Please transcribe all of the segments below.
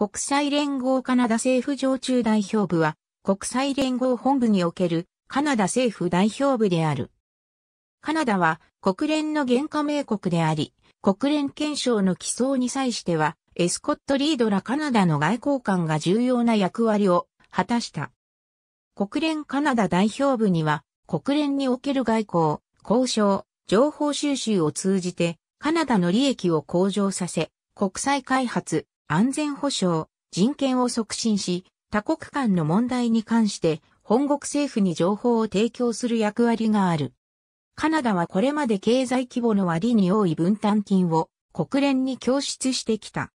国際連合カナダ政府常駐代表部は、国際連合本部におけるカナダ政府代表部である。カナダは国連の原加盟国であり、国連憲章の起草に際しては、エスコット・リードらカナダの外交官が重要な役割を果たした。国連カナダ代表部には、国連における外交、交渉、情報収集を通じて、カナダの利益を向上させ、国際開発、安全保障、人権を促進し、他国間の問題に関して本国政府に情報を提供する役割がある。カナダはこれまで経済規模の割に多い分担金を国連に供出してきた。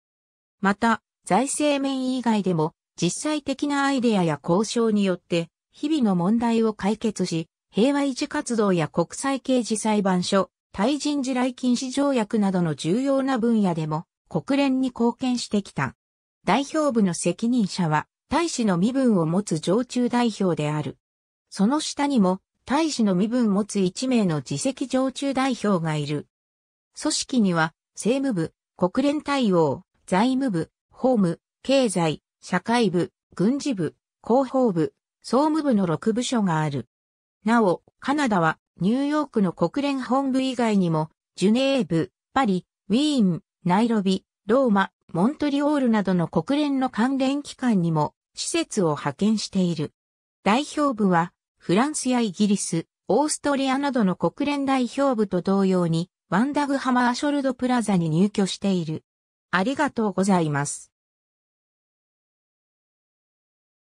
また、財政面以外でも実際的なアイデアや交渉によって日々の問題を解決し、平和維持活動や国際刑事裁判所、対人地雷禁止条約などの重要な分野でも国連に貢献してきた。代表部の責任者は、大使の身分を持つ常駐代表である。その下にも、大使の身分を持つ1名の自責常駐代表がいる。組織には、政務部、国連対応、財務部、法務、経済、社会部、軍事部、広報部、総務部の6部署がある。なお、カナダはニューヨークの国連本部以外にも、ジュネーブ、パリ、ウィーン、ナイロビ、ローマ、モントリオールなどの国連の関連機関にも施設を派遣している。代表部は、フランスやイギリス、オーストリアなどの国連代表部と同様に、ワンダグハマーショルドプラザに入居している。ありがとうございます。